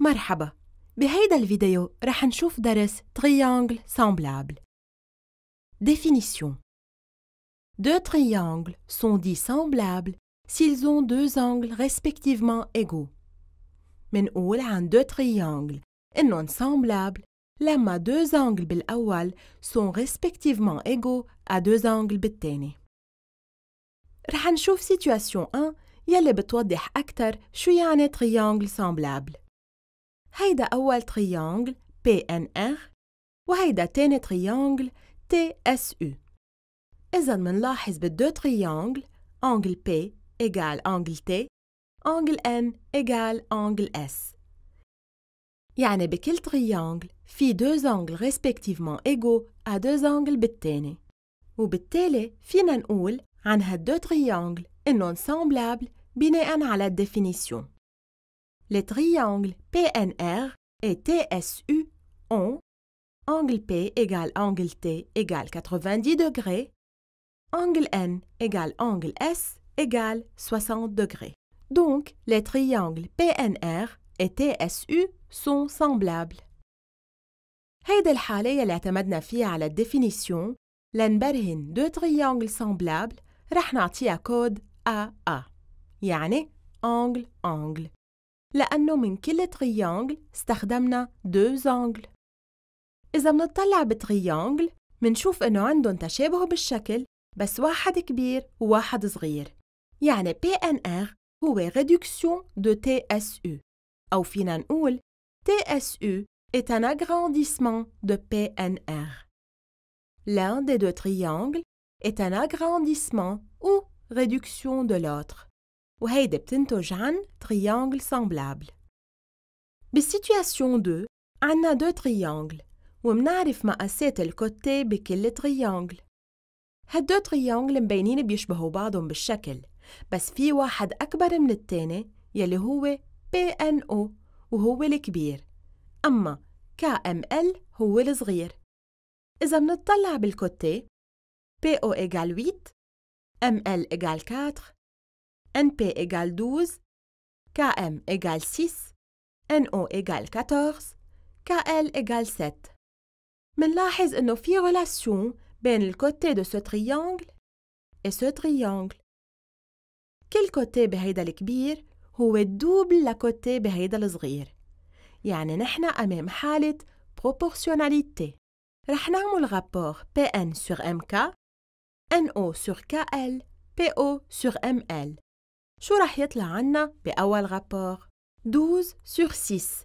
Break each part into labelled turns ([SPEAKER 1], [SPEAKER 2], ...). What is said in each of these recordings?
[SPEAKER 1] مرحبا بهيدا الفيديو رح نشوف درس تريانجل سامبلابل ديفينيسيون دو تريانجل سون دي سامبلابل سيلز اون دو انجل ريسبكتيفمون ايغو منقول عن دو تريانجل انهم سامبلابل لما دو انجل بالاول سون ريسبكتيفمون ايغو ا دو انجل بالتاني رح نشوف سيتياسيون 1 يلي بتوضح أكتر شو يعني تريانجل سامبلابل هيدا أول تريانجل PNR وهيدا تاني تريانجل TSU إذا منلاحظ بالدو تريانجل أنجل P إيجال أنجل T أنجل N إيجال أنجل S يعني بكل تريانجل في دو زانجل ريسبكتيفمون إيجو أ دو زانجل بالتاني وبالتالي فينا نقول عن هالدو تريانجل إنهم سامبلابل بناء على الديفينيسيون les triangles PNR et TSU ont angle P égale angle T égale 90 degrés, angle N égale angle S égale 60 degrés. Donc, les triangles PNR et TSU sont semblables. هيدا الحالة يلي اعتمدنا فيها على الديفينيسيون لنبرهن دو triangles semblables رح نعطيها كود AA يعني angle angle لأنه من كل تريانجل استخدمنا دو زانجل إذا منطلع بتريانجل منشوف إنه عندهم تشابه بالشكل بس واحد كبير وواحد صغير يعني PNR هو réduction de TSU أو فينا نقول TSU est un agrandissement de PNR. L'un des deux triangles est un agrandissement ou réduction de l'autre. وهيدي بتنتج عن تريانجل سامبلابل بالسيتياسيون دو عنا دو تريانجل ومنعرف مقاسات الكوتي بكل تريانجل هالدو تريانجل مبينين بيشبهوا بعضهم بالشكل بس في واحد أكبر من التاني يلي هو PNO وهو الكبير أما KML هو الصغير إذا منطلع بالكوتي PO إيجال 8 ML إيجال 4 NP égale 12, KM égale 6, NO égale 14, KL égale 7. y a une relation ben le côté de ce triangle et ce triangle. Quel côté est le plus هو la côté بهيدا الصغير. يعني نحن أمام de proportionnalité. رح le rapport PN sur MK, NO sur KL, PO sur ML. شو رح يطلع عنا بأول rapport? 12 sur 6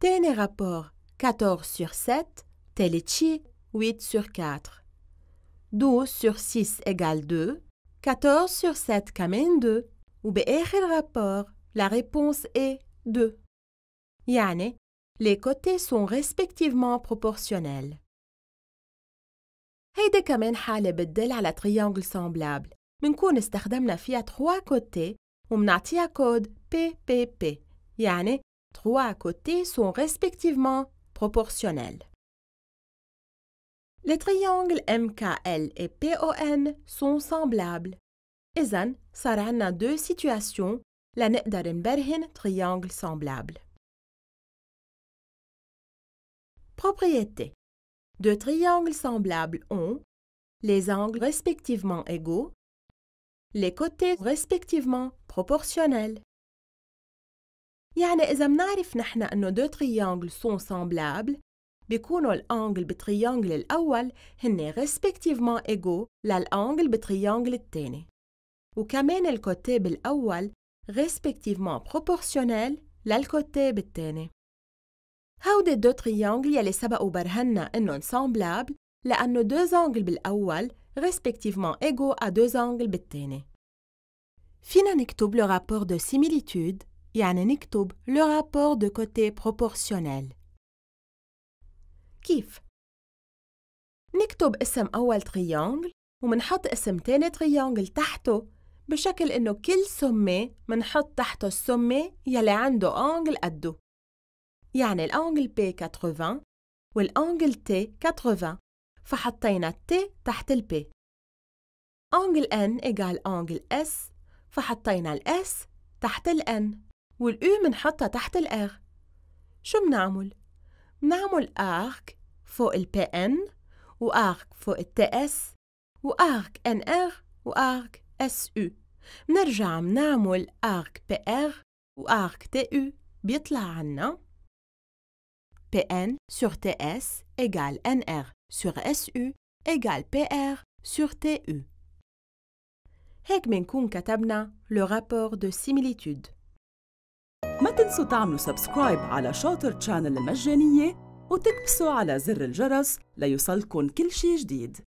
[SPEAKER 1] تاني rapport, 14 sur 7 8 sur 4 12 sur 6 égale 2 14 sur 7 كمان 2 وبآخر rapport, la réponse est 2 يعني les côtés sont respectivement proportionnels هيدا كمان حالة بتدل على تريانجل سامبلابل منكون استخدمنا فيها 3 côtés. ومنعطيها code PPP, P à يعني trois côtés sont respectivement proportionnels. Les triangles MKL et PON sont semblables. إذن صار dans deux situations لنقدر نبرهن triangle semblable. Propriété. Deux triangles semblables ont les angles respectivement égaux les côtés respectivement proportionnels. يعني إذا منعرف نحن إنه دو تريانجل سون سامبلابل بيكونوا الأنجل بتريانجل الأول هني respectivement إيغو للأنجل بتريانجل التاني وكمان الكوتي بالأول respectivement proportionnel للكوتي بالتاني هودي الدو تريانجل يلي سبقوا برهنا إنهم سامبلابل لأنه دو زانجل بالأول respectivement égaux à deux angles بالتاني فينا نكتب le rapport de similitude يعني نكتب le rapport de côté proportionnel كيف؟ نكتب اسم أول تريانجل ومنحط اسم تاني تريانجل تحته بشكل إنه كل سمة منحط تحته السمة يلي عنده أنجل قده يعني الأنجل P 80 والأنجل T 80 فحطينا T تحت ال P. angle N إيجال angle S فحطينا ال S تحت ال N وال U بنحطها تحت ال R شو بنعمل؟ بنعمل arc فوق ال PN وأرك فوق ال TS وأرك NR وأرك SU بنرجع بنعمل arc PR وأرك TU بيطلع عنا PN sur TS إيجال NR sur SU égale PR sur TU هيك منكون كتبنا لو رابور دو سيميليتود ما تنسوا تعملوا سبسكرايب على شاطر تشانل المجانية وتكبسوا على زر الجرس ليوصلكن كل شي جديد